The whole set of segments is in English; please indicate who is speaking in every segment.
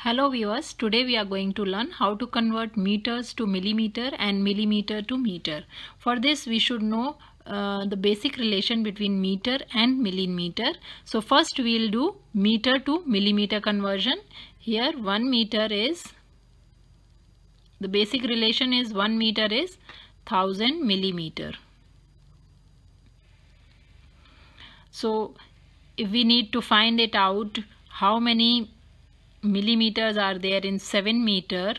Speaker 1: Hello viewers, today we are going to learn how to convert meters to millimeter and millimeter to meter. For this we should know uh, the basic relation between meter and millimeter. So first we will do meter to millimeter conversion. Here 1 meter is, the basic relation is 1 meter is 1000 millimeter. So if we need to find it out how many millimeters are there in 7 meter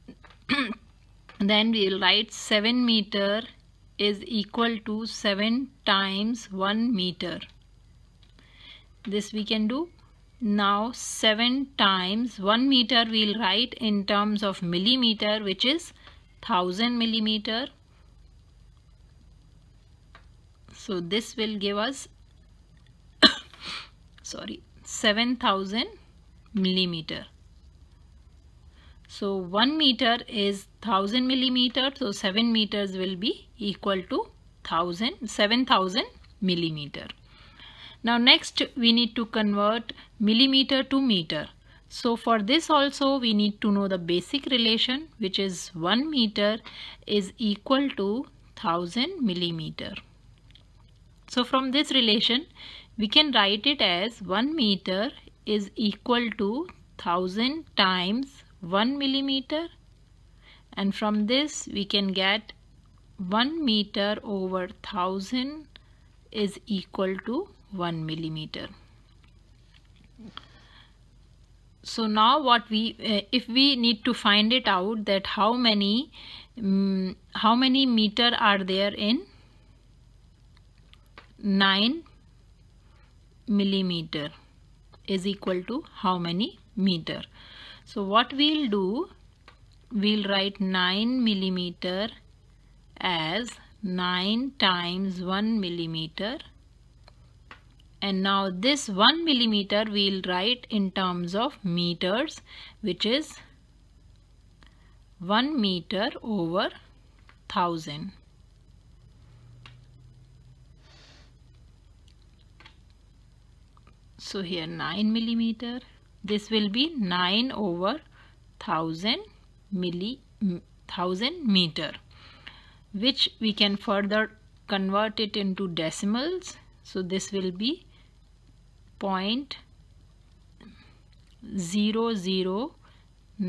Speaker 1: then we will write 7 meter is equal to 7 times 1 meter this we can do now 7 times 1 meter we'll write in terms of millimeter which is 1000 millimeter. So this will give us sorry 7000 millimeter. So 1 meter is 1000 millimeter. So 7 meters will be equal to 1000, 7000 millimeter. Now next we need to convert millimeter to meter. So for this also we need to know the basic relation which is 1 meter is equal to 1000 millimeter. So from this relation we can write it as 1 meter is equal to 1000 times 1 millimeter and from this we can get 1 meter over 1000 is equal to 1 millimeter. So now what we, uh, if we need to find it out that how many, um, how many meter are there in 9 millimeter is equal to how many meter. So what we'll do, we'll write 9 millimeter as 9 times 1 millimeter and now this 1 millimeter we'll write in terms of meters which is 1 meter over 1000 so here 9 millimeter this will be 9 over 1000 milli 1000 meter which we can further convert it into decimals so this will be point zero zero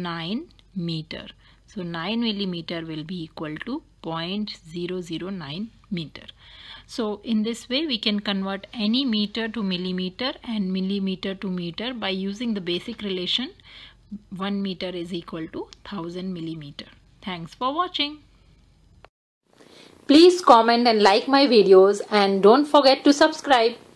Speaker 1: nine meter so 9 millimeter will be equal to point zero zero nine meter. So in this way we can convert any meter to millimeter and millimeter to meter by using the basic relation 1 meter is equal to 1000 millimeter. Thanks for watching. Please comment and like my videos and don't forget to subscribe.